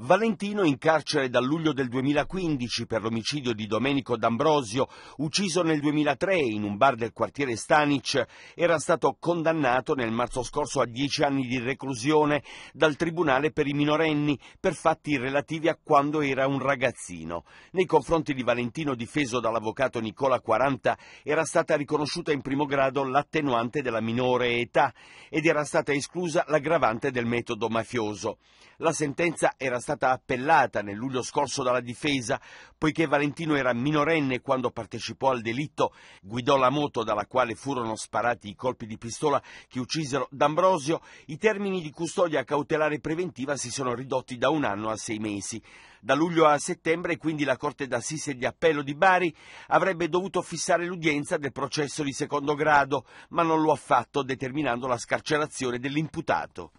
Valentino in carcere dal luglio del 2015 per l'omicidio di Domenico D'Ambrosio, ucciso nel 2003 in un bar del quartiere Stanic, era stato condannato nel marzo scorso a dieci anni di reclusione dal Tribunale per i minorenni per fatti relativi a quando era un ragazzino. Nei confronti di Valentino, difeso dall'avvocato Nicola Quaranta, era stata riconosciuta in primo grado l'attenuante della minore età ed era stata esclusa l'aggravante del metodo mafioso. La sentenza era stata appellata nel luglio scorso dalla difesa poiché Valentino era minorenne quando partecipò al delitto, guidò la moto dalla quale furono sparati i colpi di pistola che uccisero D'Ambrosio, i termini di custodia cautelare preventiva si sono ridotti da un anno a sei mesi. Da luglio a settembre, quindi, la Corte d'Assise di Appello di Bari avrebbe dovuto fissare l'udienza del processo di secondo grado, ma non lo ha fatto, determinando la scarcerazione dell'imputato.